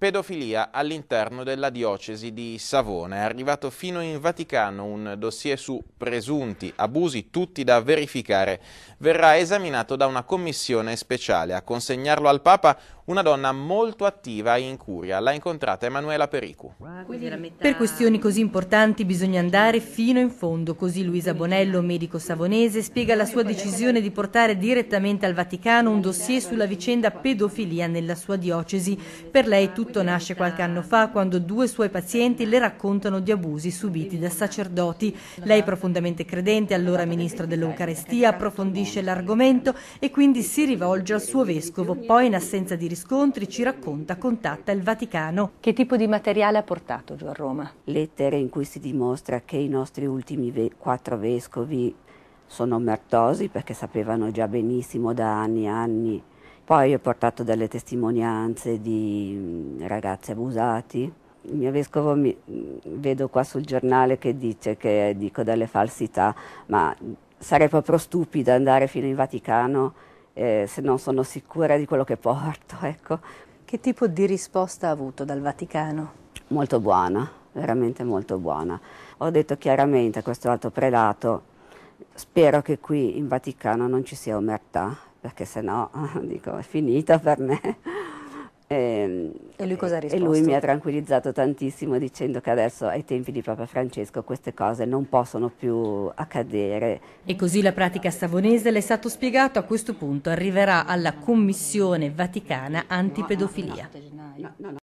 Pedofilia all'interno della diocesi di Savona. È arrivato fino in Vaticano un dossier su presunti abusi, tutti da verificare. Verrà esaminato da una commissione speciale. A consegnarlo al Papa una donna molto attiva in curia. L'ha incontrata Emanuela Pericu. Per questioni così importanti bisogna andare fino in fondo, così Luisa Bonello, medico savonese, spiega la sua decisione di portare direttamente al Vaticano un dossier sulla vicenda pedofilia nella sua diocesi. Per lei tutto tutto nasce qualche anno fa quando due suoi pazienti le raccontano di abusi subiti da sacerdoti. Lei, profondamente credente, allora ministro dell'Eucarestia, approfondisce l'argomento e quindi si rivolge al suo vescovo. Poi, in assenza di riscontri, ci racconta, contatta il Vaticano. Che tipo di materiale ha portato giù a Roma? Lettere in cui si dimostra che i nostri ultimi ve quattro vescovi sono mertosi perché sapevano già benissimo da anni e anni poi ho portato delle testimonianze di mm, ragazzi abusati. Il mio vescovo mi, mm, vedo qua sul giornale che dice che dico delle falsità, ma sarei proprio stupida andare fino in Vaticano eh, se non sono sicura di quello che porto. Ecco. Che tipo di risposta ha avuto dal Vaticano? Molto buona, veramente molto buona. Ho detto chiaramente a questo alto prelato, spero che qui in Vaticano non ci sia omertà, perché sennò dico è finita per me. E, ehm, e, lui cosa ha risposto? E lui mi ha tranquillizzato tantissimo dicendo che adesso ai tempi di Papa Francesco queste cose non possono più accadere. E così la pratica savonese, l'è stato spiegato, a questo punto arriverà alla Commissione Vaticana Antipedofilia. No, no, no,